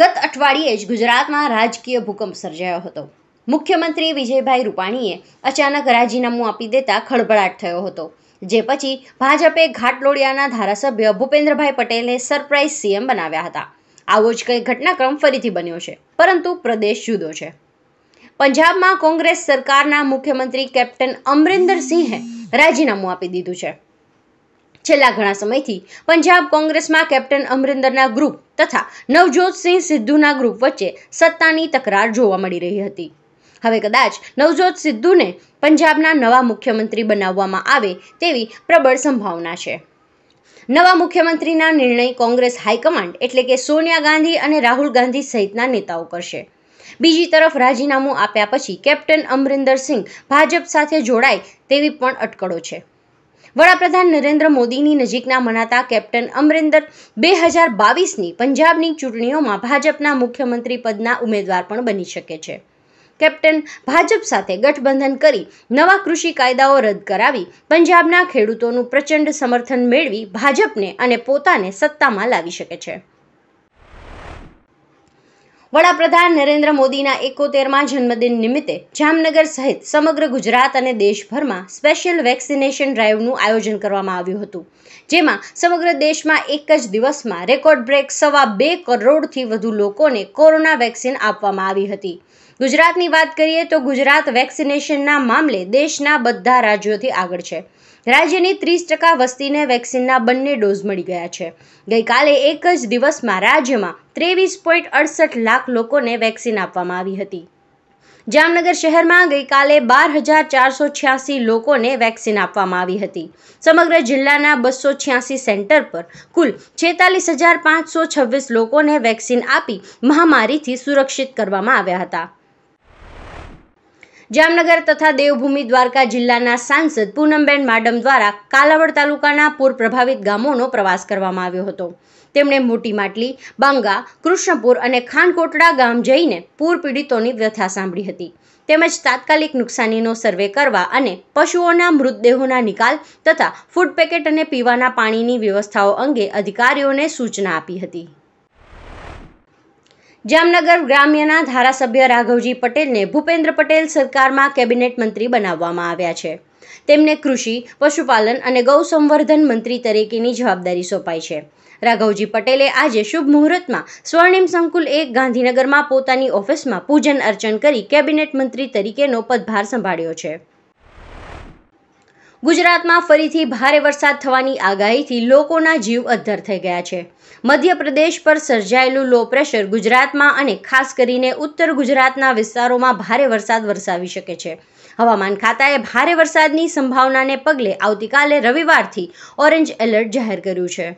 ગત અઠવાડિયે જ ગુજરાતમાં રાજકીય ભૂકંપ સર્જાયો હતો મુખ્યમંત્રી વિજયભાઈ રૂપાણીએ અચાનક રાજીનામું આપી દેતા ખળભળાટ થયો હતો જે પછી ભાજપે ઘાટલોડિયાના ધારાસભ્ય ભૂપેન્દ્રભાઈ પટેલે સરપ્રાઇઝ સીએમ બનાવ્યા હતા આવો જ કંઈ ઘટનાક્રમ ફરીથી બન્યો છે પરંતુ પ્રદેશ જુદો છે પંજાબમાં કોંગ્રેસ સરકારના મુખ્યમંત્રી કેપ્ટન અમરિન્દર સિંહે રાજીનામું આપી દીધું છે છેલ્લા ઘણા સમયથી પંજાબ કોંગ્રેસમાં કેપ્ટન અમરિંદરના ગ્રુપ તથા નવજોતસિંહ સિદ્ધુના ગ્રુપ વચ્ચે સત્તાની તકરાર જોવા મળી રહી હતી હવે કદાચ નવજોત સિદ્ધુને પંજાબના નવા મુખ્યમંત્રી બનાવવામાં આવે તેવી પ્રબળ સંભાવના છે નવા મુખ્યમંત્રીના નિર્ણય કોંગ્રેસ હાઈકમાન્ડ એટલે કે સોનિયા ગાંધી અને રાહુલ ગાંધી સહિતના નેતાઓ કરશે બીજી તરફ રાજીનામું આપ્યા પછી કેપ્ટન અમરિન્દર સિંહ ભાજપ સાથે જોડાય તેવી પણ અટકળો છે વડાપ્રધાન નરેન્દ્ર મોદીની નજીકના મનાતા કેપ્ટન અમરિંદર બે હજાર બાવીસની પંજાબની ચૂંટણીઓમાં ભાજપના મુખ્યમંત્રી પદના ઉમેદવાર પણ બની શકે છે કેપ્ટન ભાજપ સાથે ગઠબંધન કરી નવા કૃષિ કાયદાઓ રદ કરાવી પંજાબના ખેડૂતોનું પ્રચંડ સમર્થન મેળવી ભાજપને અને પોતાને સત્તામાં લાવી શકે છે વડાપ્રધાન નરેન્દ્ર મોદીના એકોતેરમાં જન્મદિન નિમિત્તે જામનગર સહિત સમગ્ર ગુજરાત અને દેશભરમાં સ્પેશિયલ વેક્સિનેશન ડ્રાઈવનું આયોજન કરવામાં આવ્યું હતું જેમાં સમગ્ર દેશમાં એક જ દિવસમાં રેકોર્ડ બ્રેક સવા બે કરોડથી વધુ લોકોને કોરોના વેક્સિન આપવામાં આવી હતી ગુજરાતની વાત કરીએ તો ગુજરાત વેક્સિનેશનના મામલે દેશના બધા રાજ્યોથી આગળ છે રાજ્યની ત્રીસ ટકા વસ્તીને વેક્સિનના બંને ડોઝ મળી ગયા છે ગઈકાલે એક જ દિવસમાં રાજ્યમાં ત્રેવીસ પોઈન્ટ અડસઠ લાખ લોકોને વેક્સિન આપવામાં આવી હતી જામનગર શહેરમાં ગઈકાલે બાર હજાર ચારસો છ્યાસી લોકોને વેક્સિન આપવામાં આવી હતી સમગ્ર જિલ્લાના બસો છ્યાસી સેન્ટર પર કુલ છેતાલીસ હજાર પાંચસો છવ્વીસ લોકોને વેક્સિન આપી મહામારીથી સુરક્ષિત કરવામાં આવ્યા હતા જામનગર તથા દેવભૂમિ દ્વારકા જિલ્લાના સાંસદ પૂનમબેન માડમ દ્વારા કાલાવડ તાલુકાના પૂર પ્રભાવિત ગામોનો પ્રવાસ કરવામાં આવ્યો હતો તેમણે મોટી માટલી બાંગા કૃષ્ણપુર અને ખાનકોટડા ગામ જઈને પૂર પીડિતોની વ્યથા સાંભળી હતી તેમજ તાત્કાલિક નુકસાનીનો સર્વે કરવા અને પશુઓના મૃતદેહોના નિકાલ તથા ફૂડ પેકેટ અને પીવાના પાણીની વ્યવસ્થાઓ અંગે અધિકારીઓને સૂચના આપી હતી જામનગર ગ્રામ્યના ધારાસભ્ય રાઘવજી પટેલને ભૂપેન્દ્ર પટેલ સરકારમાં કેબિનેટ મંત્રી બનાવવામાં આવ્યા છે તેમને કૃષિ પશુપાલન અને ગૌ સંવર્ધન મંત્રી તરીકેની જવાબદારી સોંપાઈ છે રાઘવજી પટેલે આજે શુભ મુહૂર્તમાં સ્વર્ણિમ સંકુલ એક ગાંધીનગરમાં પોતાની ઓફિસમાં પૂજન અર્ચન કરી કેબિનેટ મંત્રી તરીકેનો પદભાર સંભાળ્યો છે ગુજરાતમાં ફરીથી ભારે વરસાદ થવાની આગાહીથી લોકોના જીવ અદ્ધર થઈ ગયા છે મધ્યપ્રદેશ પર સર્જાયેલું લો પ્રેશર ગુજરાતમાં અને ખાસ કરીને ઉત્તર ગુજરાતના વિસ્તારોમાં ભારે વરસાદ વરસાવી શકે છે હવામાન ખાતાએ ભારે વરસાદની સંભાવનાને પગલે આવતીકાલે રવિવારથી ઓરેન્જ એલર્ટ જાહેર કર્યું છે